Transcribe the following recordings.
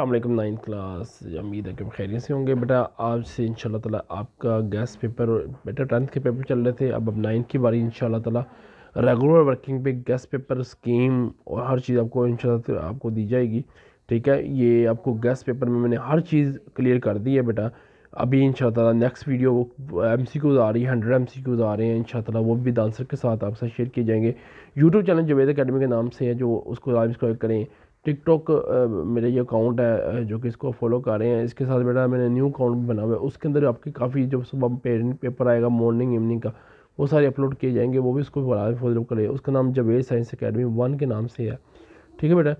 अल्लाम nine class उम्मीद है कि खैरियत से होंगे बेटा uh, आज से इन ताला आपका गैस पेपर बेटा टेंथ के पेपर चल रहे थे अब अब नाइन्थ की बारी इन तला रेगुलर वर्किंग पे गैस पेपर स्कीम और हर चीज़ आपको इन आपको दी जाएगी ठीक है ये आपको गैस पेपर में मैंने हर चीज़ क्लियर कर दी है बेटा uh, अभी इन ताला next video M C Qs आ रही है हंड्रेड एम सी क्यूज़ आ रहे हैं इन शाला वो भी डांसर के साथ आपसे शेयर किए जाएंगे यूट्यूब चैनल जवेद अकेडमी के नाम से है जो उसको सब्सक्राइब करें टिकटॉक मेरा ये अकाउंट है जो कि इसको फॉलो कर रहे हैं इसके साथ बेटा मैंने न्यू अकाउंट भी बना हुआ है उसके अंदर आपके काफ़ी जो सुबह पेपर आएगा मॉर्निंग इवनिंग का वो सारे अपलोड किए जाएंगे वो भी उसको फॉलो करें उसका नाम जवेद साइंस अकेडमी वन के नाम से है ठीक है बेटा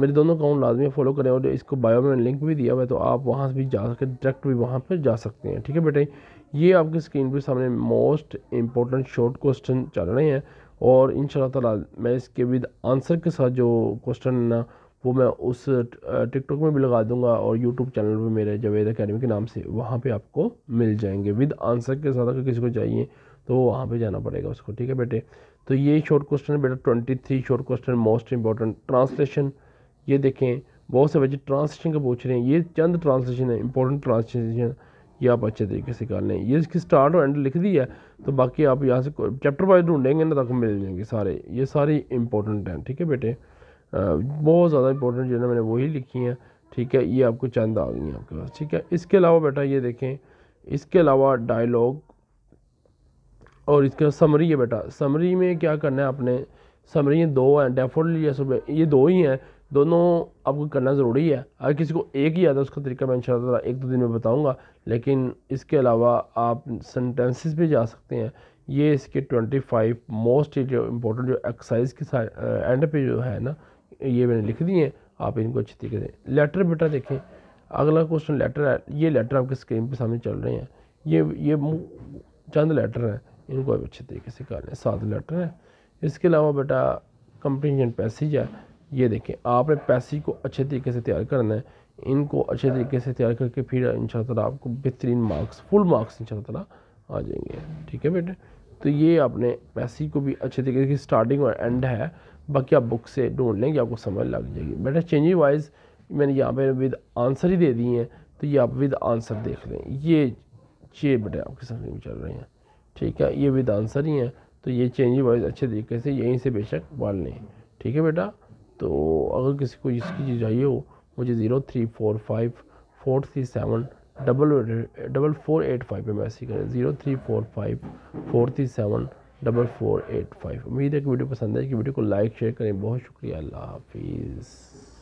मेरे दोनों अकाउंट लाजमी फॉलो करें और इसको बायो में लिंक भी दिया हुआ है तो आप वहाँ से भी जा सकते डायरेक्ट भी वहाँ पर जा सकते हैं ठीक है बेटा ये आपकी स्क्रीन पर सामने मोस्ट इंपॉर्टेंट शॉर्ट क्वेश्चन चल रहे हैं और इन शाला मैं इसके विद आंसर के साथ जो क्वेश्चन है ना वो मैं उस टिकटॉक में भी लगा दूंगा और यूट्यूब चैनल पे मेरे जवेद अकेडमी के नाम से वहाँ पे आपको मिल जाएंगे विद आंसर के साथ अगर किसी को चाहिए तो वो वहाँ पर जाना पड़ेगा उसको ठीक है बेटे तो ये शॉर्ट क्वेश्चन है बेटा twenty three short question most important translation ये देखें बहुत से बच्चे ट्रांसलेशन का पूछ रहे हैं ये चंद ट्रांसलेशन है इंपॉर्टेंट ट्रांसलेशन ये आप अच्छे तरीके से कर लें ये इसकी स्टार्ट और एंड लिख दी है तो बाकी आप यहाँ से चैप्टर वाइज ढूंढेंगे ना तक तो मिल जाएंगे सारे ये सारे इंपॉर्टेंट हैं ठीक है बेटे बहुत ज़्यादा इंपॉर्टेंट जो है मैंने वही लिखी हैं ठीक है ये आपको चंद आ गई हैं आपके पास ठीक है इसके अलावा बेटा ये देखें इसके अलावा डायलॉग और इसका समरी है बेटा समरी में क्या करना है आपने समरी दो हैं डेफोडली ये दो ही हैं दोनों आपको करना ज़रूरी है अगर किसी को एक ही आता है उसका तरीका मैं इंशाल्लाह एक दो दिन में बताऊंगा लेकिन इसके अलावा आप सेंटेंसेस भी जा सकते हैं ये इसके ट्वेंटी फाइव मोस्ट जो इम्पोर्टेंट जो एक्सरसाइज के एंड पे जो है ना ये मैंने लिख दी हैं आप इनको अच्छी तरीके से लेटर बेटा देखें अगला क्वेश्चन लेटर है ये लेटर आपके स्क्रीन पे सामने चल रहे हैं ये ये चंद लेटर हैं इनको आप अच्छे तरीके से कर लें सात लेटर हैं इसके अलावा बेटा कंप्लीजेंट पैसेज है ये देखें आपने पैसेज को अच्छे तरीके से तैयार करना है इनको अच्छे तरीके से तैयार करके फिर इन शाला आपको बेहतरीन मार्क्स फुल मार्क्स इन शाला आ जाएंगे ठीक है बेटे तो ये आपने पैसेज को भी अच्छे तरीके से स्टार्टिंग और एंड है बाकी आप बुक से ढूंढ लेंगे आपको समझ लग जाएगी बेटा चेंजिंग वाइज मैंने यहाँ पे विद आंसर ही दे दिए हैं तो ये आप विद आंसर देख लें ये छः बेटे आपके सामने में चल रहे हैं ठीक है ये विद आंसर ही हैं तो ये चेंजिंग वाइज अच्छे तरीके से यहीं से बेशक बाल लें ठीक है बेटा तो अगर किसी को इसकी चीज़ चाहिए हो मुझे zero three four five four three seven double double four eight five पर मैसेज करें zero three four five four three seven double four eight five उम्मीद है कि वीडियो पसंद है कि वीडियो को लाइक शेयर करें बहुत शुक्रिया अल्लाह हाफिज़